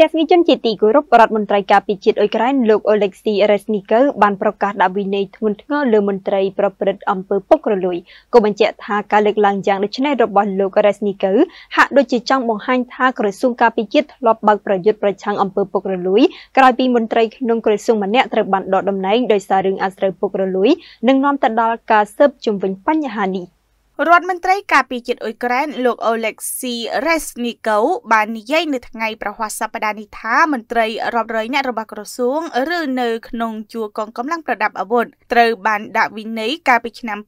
ទស្សនិកជនជាទីគោរពរដ្ឋមន្ត្រីការពារជាតិអ៊ុយក្រែនលោកអូលេកស៊ីរ៉េសនីកូបានប្រកាសដាក់វិន័យធ្ងន់ធ្ងរលើមន្ត្រីប្រព្រឹត្តអំពើពុករលួយក៏បញ្ជាក់ថាការលើកឡើងយ៉ាងដូចនេះរបស់លោករ៉េសនីកូហាក់ដូចជាចង់បង្ហាញថាក្រសួងការពារជាតិធ្លាប់បើកប្រយុទ្ធប្រឆាំងអំពើពុករលួយក្រោយពីមន្ត្រីក្នុងក្រសួងម្នាក់ត្រូវបានដកតំណែងដោយសាររឿងអាស្រូវពុករលួយនិងនាំទៅដល់ការស៊ើបជុំវិញបញ្ហានេះរដ្ឋមន្ត្រីការពារជាតិអ៊ុយក្រែនលោកអូឡេកស៊ីរ៉េសនីកូបាននិយាយនៅថ្ងៃប្រហ័សសប្តាហ៍នេះថាមន្ត្រីរាប់រយនាក់របស់ក្រសួងឬនៅក្នុងជួរកងកម្លាំងប្រដាប់អាវុធត្រូវបានដាក់វិន័យកាលពីឆ្នាំ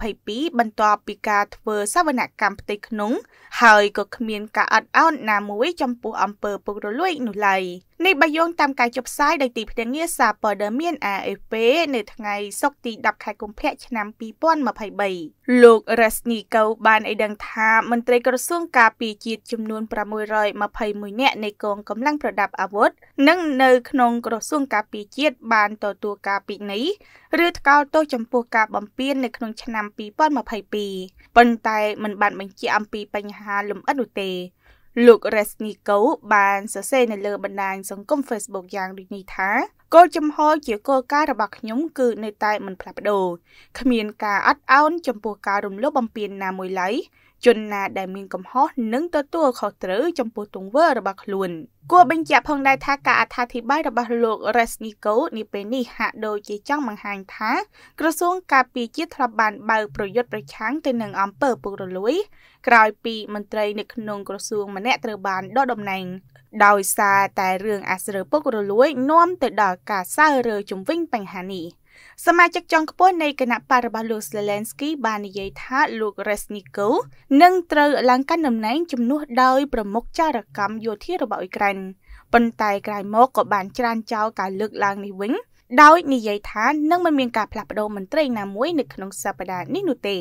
2022បន្ទាប់ពីការធ្វើសវនកម្មផ្ទៃក្នុង ហើយក៏គ្មានការអត់ឱនណាមួយចំពោះអំពើពុករលួយនោះឡើយនេះបើយោងតាមការចុះផ្សាយដោយទីភ្នាក់ងារសារព័ត៌មាន AFP នៅថ្ងៃសុក្រទី10ខែកុម្ភៈឆ្នាំ2023លោករ៉េ Resnikov បានឲ្យដឹងថាមន្ត្រីក្រសួងការពារជាតិចំនួន621នាក់នៃកងកម្លាំងប្រដាប់អាវុធនិងនៅក្នុងក្រសួងការពារជាតិបានទទួលការពីនេះឬថ្កោលទោសចំពោះការបំពាននៅក្នុងឆ្នាំ2022ប៉ុន្តែមិនបាន បញ្ជាក់អំពីបញ្ហាលម្អិតនោះទេ លោក Resnikov បានសរសេរនៅលើបណ្ដាញសង្គម Facebook យ៉ាងដូចនេះថាគោលចំហជាគោលការណ៍របស់ខ្ញុំគឺនៅតែមិនផ្លាស់ប្ដូរគ្មានការអត់ឱនចំពោះការរំលោភបំពានណាមួយឡើយជនណាដែលមានកំហុសនឹងទទួលខុសត្រូវចំពោះទង្វើរបស់ខ្លួន គួរបញ្ជាក់ផងដែរថាការអត្ថាធិប្បាយរបស់លោក Resnico នេះពេលនេះហាក់ដូចជាចង់បង្ហាញថា ក្រសួងការពារជាតិធ្លាប់បានបើកប្រយុទ្ធប្រឆាំងទៅនឹងអំពើពុករលួយក្រោយពីមន្ត្រីនៅក្នុងក្រសួងម្នាក់ត្រូវបានដកតំណែងដោយសារតែរឿងអាស្រូវពុករលួយ នាំទៅដល់ការសើរើជំវិញបញ្ហានេះសមាជិកចុងខ្ពស់នៃគណៈបករបស់លោក Zelensky បាននិយាយថាលោក Resnikov នឹងត្រូវឡើងកាន់តំណែងជំនួសដោយប្រមុខចារកម្មយោធារបស់អ៊ុយក្រែនប៉ុន្តែក្រោយមកក៏បានច្រានចោលការលើកឡើងនេះវិញដោយនិយាយថានឹងមិនមានការផ្លាស់ប្តូរមន្ត្រីណាមួយនៅក្នុងសប្តាហ៍នេះនោះទេ